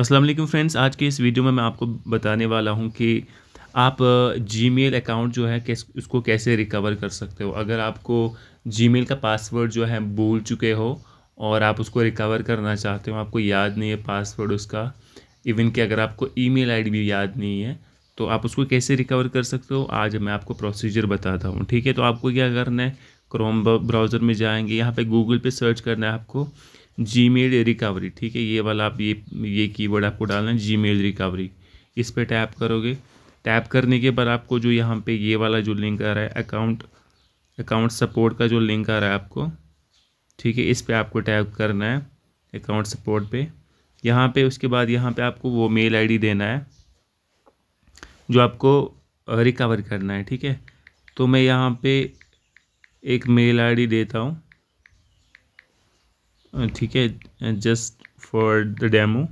Aslam friends आज के इस वीडियो में मैं आपको बताने वाला हूँ कि आप जीमेल अकाउंट जो है कैस उसको कैसे रिकवर कर सकते हो अगर आपको जीमेल का पासवर्ड जो है भूल चुके हो और आप उसको रिकवर करना चाहते हो आपको याद नहीं है पासवर्ड उसका इवन कि अगर आपको ईमेल आईडी भी याद नहीं है तो आप उसको कैसे रिकवर कर सकते हो आज मैं आपको प्रोसीजर बताता हूँ ठीक है तो आपको क्या करना है क्रोम ब्राउज़र में जाएंगे यहाँ पे गूगल पे सर्च करना है आपको जी मेल रिकवरी ठीक है ये वाला आप ये ये कीवर्ड आपको डालना है जी मेल रिकवरी इस पर टैप करोगे टैप करने के बाद आपको जो यहाँ पे ये वाला जो लिंक आ रहा है अकाउंट अकाउंट सपोर्ट का जो लिंक आ रहा है आपको ठीक है इस पर आपको टैप करना है अकाउंट सपोर्ट पे यहाँ पे उसके बाद यहाँ पे आपको वो मेल आईडी देना है जो आपको रिकवर करना है ठीक है तो मैं यहाँ पे एक मेल आईडी देता हूँ ठीक है जस्ट फॉर द डेमो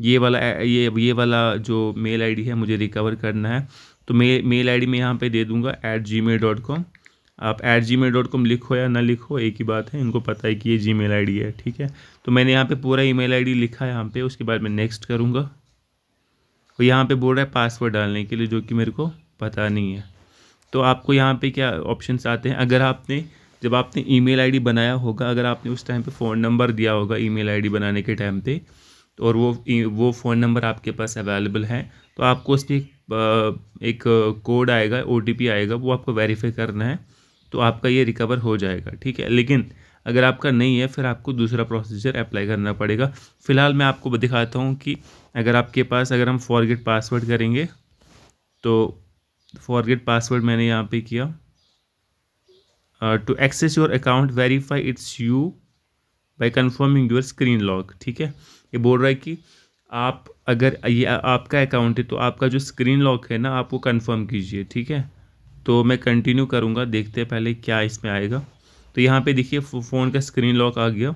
ये वाला ये ये वाला जो मेल आईडी है मुझे रिकवर करना है तो मे मेल आई डी मैं यहाँ पे दे दूँगा at Gmail dot com आप at Gmail dot com लिखो या ना लिखो एक ही बात है इनको पता है कि ये जी मेल आई डी है ठीक है तो मैंने यहाँ पे पूरा ई मेल आई डी लिखा है यहाँ पे उसके बाद मैं नेक्स्ट करूँगा और यहाँ पे बोल रहा है पासवर्ड डालने के लिए जो कि मेरे को पता नहीं है तो आपको यहाँ पे क्या ऑप्शंस आते हैं अगर आपने जब आपने ईमेल आईडी बनाया होगा अगर आपने उस टाइम पे फ़ोन नंबर दिया होगा ईमेल आईडी बनाने के टाइम पे और वो वो फ़ोन नंबर आपके पास अवेलेबल है तो आपको उस पर एक कोड आएगा ओ आएगा वो आपको वेरीफाई करना है तो आपका ये रिकवर हो जाएगा ठीक है लेकिन अगर आपका नहीं है फिर आपको दूसरा प्रोसीजर अप्लाई करना पड़ेगा फ़िलहाल मैं आपको दिखाता हूँ कि अगर आपके पास अगर हम फॉरगेट पासवर्ड करेंगे तो फॉरगेट पासवर्ड मैंने यहाँ पे किया to access your account verify it's you by confirming your screen lock ठीक है ये बोल रहा है कि आप अगर ये आपका अकाउंट है तो आपका जो स्क्रीन लॉक है ना आप वो कन्फर्म कीजिए ठीक है तो मैं कंटिन्यू करूँगा देखते हैं पहले क्या इसमें आएगा तो यहाँ पे देखिए फ़ोन का स्क्रीन लॉक आ गया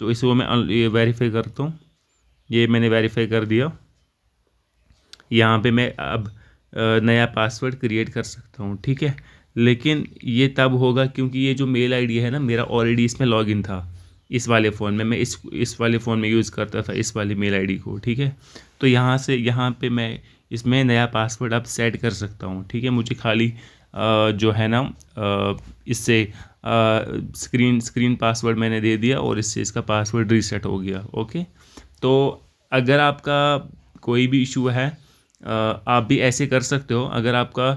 तो वो मैं ये वेरीफाई करता हूँ ये मैंने वेरीफाई कर दिया यहाँ पे मैं अब uh, नया पासवर्ड क्रिएट कर सकता हूँ ठीक है लेकिन ये तब होगा क्योंकि ये जो मेल आईडी है ना मेरा ऑलरेडी इसमें लॉगिन था इस वाले फ़ोन में मैं इस इस वाले फ़ोन में यूज़ करता था इस वाली मेल आईडी को ठीक है तो यहाँ से यहाँ पे मैं इसमें नया पासवर्ड अब सेट कर सकता हूँ ठीक है मुझे खाली जो है ना इससे स्क्रीन स्क्रीन पासवर्ड मैंने दे दिया और इससे इसका पासवर्ड रीसेट हो गया ओके तो अगर आपका कोई भी इशू है आप भी ऐसे कर सकते हो अगर आपका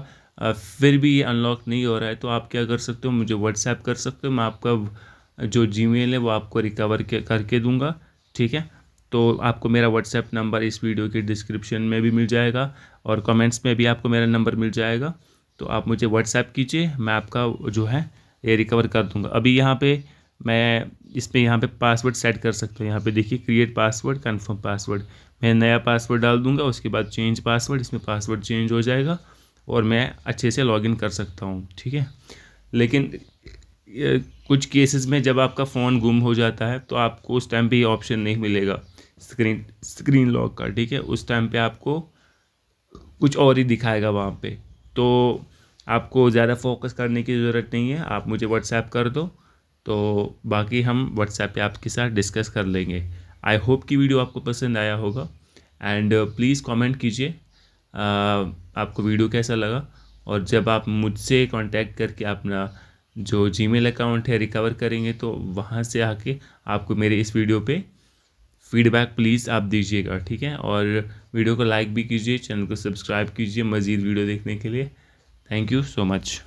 फिर भी ये अनलॉक नहीं हो रहा है तो आप क्या कर सकते हो मुझे व्हाट्सएप कर सकते हो मैं आपका जो जी है वो आपको रिकवर करके दूंगा ठीक है तो आपको मेरा व्हाट्सएप नंबर इस वीडियो के डिस्क्रिप्शन में भी मिल जाएगा और कमेंट्स में भी आपको मेरा नंबर मिल जाएगा तो आप मुझे व्हाट्सएप कीजिए मैं आपका जो है ये रिकवर कर दूंगा अभी यहाँ पे मैं इस पर यहाँ पे पासवर्ड सेट कर सकता हूँ यहाँ पे देखिए क्रिएट पासवर्ड कन्फर्म पासवर्ड मैं नया पासवर्ड डाल दूँगा उसके बाद चेंज पासवर्ड इसमें पासवर्ड चेंज हो जाएगा और मैं अच्छे से लॉगिन कर सकता हूँ ठीक है लेकिन कुछ केसेस में जब आपका फ़ोन गुम हो जाता है तो आपको उस टाइम पे ये ऑप्शन नहीं मिलेगा स्क्रीन स्क्रीन लॉक का ठीक है उस टाइम पे आपको कुछ और ही दिखाएगा वहाँ पे तो आपको ज़्यादा फोकस करने की ज़रूरत नहीं है आप मुझे व्हाट्सएप कर दो तो बाकी हम व्हाट्सएप पे आपके साथ डिस्कस कर लेंगे आई होप कि वीडियो आपको पसंद आया होगा एंड प्लीज़ कॉमेंट कीजिए आपको वीडियो कैसा लगा और जब आप मुझसे कांटेक्ट करके अपना जो जीमेल अकाउंट है रिकवर करेंगे तो वहाँ से आके आपको मेरे इस वीडियो पे फीडबैक प्लीज़ आप दीजिएगा ठीक है और वीडियो को लाइक भी कीजिए चैनल को सब्सक्राइब कीजिए मज़ीद वीडियो देखने के लिए थैंक यू सो मच